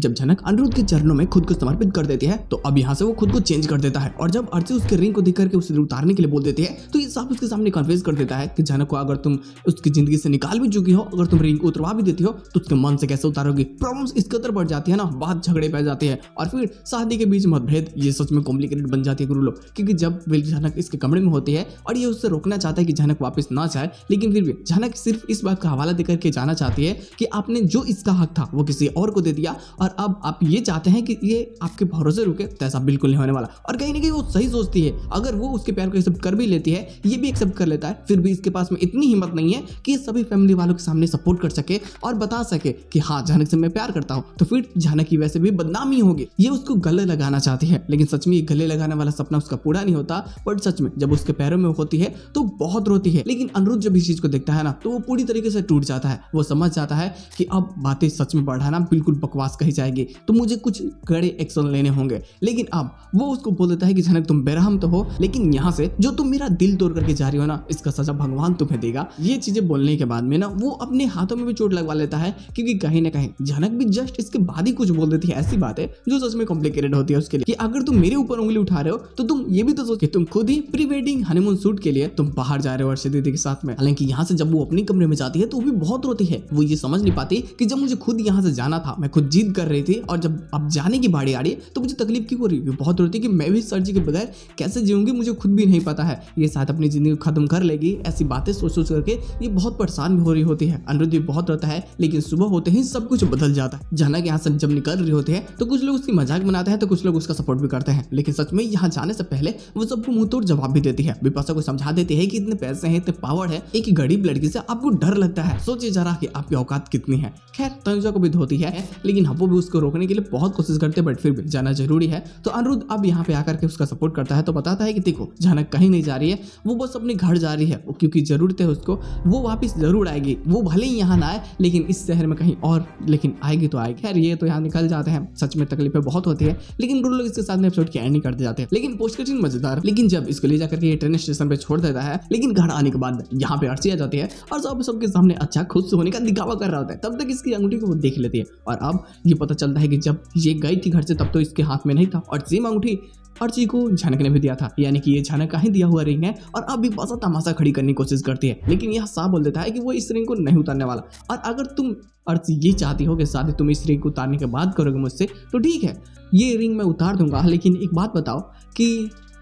जब झनक अनिरुद्ध के चरणों में खुद को समर्पित कर देती है तो अब यहाँ से वो खुद को चेंज कर देता है और जब अर्ची उसके रिंग को देख करके उसे उतारने के लिए बोल देती है तो ये साहब उसके सामने कन्फ्यूज कर देता है कि झनक को अगर तुम उसकी जिंदगी से निकाल भी चुकी हो अगर तुम रिंग को उतरवा भी देती हो तो उसके मन से कैसे उतारोगी प्रॉब्लम इस कदर बढ़ जाती है ना बात झगड़े पै जाती है और फिर शादी के बीच मतभेद ये सच में कॉम्प्लिकेटेड बन जाती है गुरु लोग क्योंकि जब झनक इसके कमरे में होती है और ये उससे रोकना चाहता है कि झनक वापस ना जाए लेकिन फिर भी झनक सिर्फ इस बात का हवाला देकर के जाना चाहती है कि आपने जो इसका हक था वो किसी और को दे दिया और और अब आप ये चाहते हैं कि ये आपके भरोसे रुके तो ऐसा बिल्कुल नहीं होने वाला और कहीं ना कहीं वो सही सोचती है अगर वो उसके प्यार को एक्सेप्ट कर भी लेती है ये भी एक्सेप्ट कर लेता है फिर भी इसके पास में इतनी हिम्मत नहीं है कि सभी फैमिली वालों के सामने सपोर्ट कर सके और बता सके कि हाँ जानक से मैं प्यार करता हूँ तो फिर जानक की वैसे भी बदनामी होगी ये उसको गले लगाना चाहती है लेकिन सच में गले लगाने वाला सपना उसका पूरा नहीं होता बट सच में जब उसके पैरों में होती है तो बहुत रोती है लेकिन अनिरुद्ध जब इस चीज को देखता है ना तो वो पूरी तरीके से टूट जाता है वो समझ जाता है कि अब बातें सच में बढ़ाना बिल्कुल बकवास कही जाएगी तो मुझे कुछ कड़े एक्शन लेने होंगे लेकिन अब वो उसको बोल देता है कि जनक तुम बेरहम तो हो लेकिन यहाँ से जो तुम मेरा दिल तोड़ करके जा रही हो ना इसका सजा भगवान तुम्हें देगा ये चीजें बोलने के बाद में ना वो अपने हाथों में भी चोट लगवा लेता है क्योंकि कहीं ना कहीं जनक भी जस्ट इसके बाद ही कुछ बोल देती है ऐसी बात है जो सच में कॉम्प्लिकेटेड होती है उसके लिए कि अगर तुम मेरे ऊपर उंगली उठा रहे हो तो तुम ये भी तो सोचो तुम खुद ही प्री वेडिंग हनीमून सूट के लिए तुम बाहर जा रहे हो अर्षद दीदी के साथ में हालांकि यहाँ से जब वो अपने कमरे में जाती है तो वो भी बहुत रोती है वो ये समझ नहीं पाती कि जब मुझे खुद यहाँ से जाना था मैं खुद जीत कर कर रही थी और जब अब जाने की बाड़ी आ रही है तो मुझे तकलीफ क्यों हो रही है बहुत हो रही कि मैं भी सर जी के बगैर कैसे जीऊँगी मुझे खुद भी नहीं पता है ये साथ अपनी ज़िंदगी ख़त्म कर लेगी ऐसी बातें सोच सोच करके ये बहुत परेशान भी हो रही होती है अनुरुद्ध भी बहुत रहता है लेकिन सुबह होते ही सब कुछ बदल जाता है जाना के यहाँ से जब निकल रही होती है तो कुछ लोग उसकी मजाक बनाते हैं तो कुछ लोग उसका सपोर्ट भी करते हैं लेकिन सच में यहाँ जाने से पहले वो सबको मुंह तोड़ जवाब भी देती है बिपाशा को समझा देती है कि इतने पैसे हैं इतने पावर है एक गरीब लड़की से आपको डर लगता है सोचिए जरा कि आपकी औकात कितनी है खैर तनुजा को भी धोती है लेकिन हम भी भी उसको रोकने के लिए बहुत कोशिश करते हैं बट फिर भी जाना जरूरी है तो अनुरुद्ध अब यहाँ पे आकर के उसका सपोर्ट करता है तो बताता है कि देखो जानक कहीं नहीं जा रही है वो बस अपने घर जा रही है क्योंकि ज़रूरत है उसको वो वापस ज़रूर आएगी वो भले ही यहाँ ना आए लेकिन इस शहर में कहीं और लेकिन आएगी तो आएगी खैर ये तो यहाँ निकल जाते हैं सच में तकलीफें बहुत होती है लेकिन रूल लोग इसके साथ में एपिसोड की एंड नहीं करते जाते हैं लेकिन पोस्ट कटिंग मजेदार लेकिन जब इसको ले जाकर के ट्रेन स्टेशन पर छोड़ देता है लेकिन घर आने के बाद यहाँ पे अर्ची आ जाती है और सब सबके सामने अच्छा खुश होने का दिखावा कर रहा होता है तब तक इसकी अंगूठी को वो देख लेती है और अब ये पता चलता है कि जब ये गई थी घर से तब तो इसके हाथ में नहीं था और जिम अंगूठी उठी अर्ची को झनक ने भी दिया था यानी कि ये झनक का ही दिया हुआ रिंग है और अब बिग बॉस तमाशा खड़ी करने की कोशिश करती है लेकिन यह साफ बोल देता है कि वो इस रिंग को नहीं उतारने वाला और अगर तुम अर्थ ये चाहती हो कि शादी तुम इस रिंग को उतारने के बाद करोगे मुझसे तो ठीक है ये रिंग मैं उतार दूंगा लेकिन एक बात बताओ कि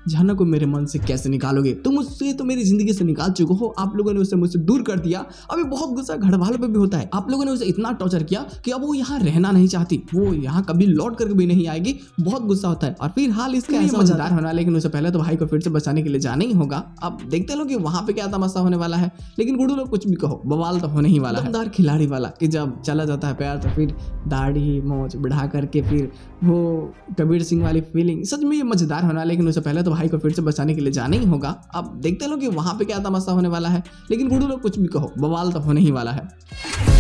झना को मेरे मन से कैसे निकालोगे तुम उससे तो मेरी जिंदगी से निकाल चुके हो आप लोगों ने उसे मुझसे दूर कर दिया अभी बहुत गुस्सा घर वालों पर भी होता है आप लोगों ने उसे इतना टॉर्चर किया कि अब वो यहाँ रहना नहीं चाहती वो यहाँ कभी लौट कर भी नहीं आएगी बहुत गुस्सा होता है और फिर हाल इसका ऐसा मजेदार होना लेकिन उससे पहले तो भाई को फिर से बचाने के लिए जाना ही होगा अब देखते लोग कि वहाँ पे क्या तमाशा होने वाला है लेकिन गुड़ू लोग कुछ भी कहो बवाल तो होने ही वाला है खिलाड़ी वाला कि जब चला जाता है प्यार तो फिर दाढ़ी मोज बढ़ा करके फिर वो कबीर सिंह वाली फीलिंग सच में ये मजेदार होना लेकिन उससे पहले तो भाई को फिर से बचाने के लिए जाना ही होगा अब देखते लो कि वहाँ पे क्या तमाशा होने वाला है लेकिन गुड़ू लोग कुछ भी कहो बवाल तो होने ही वाला है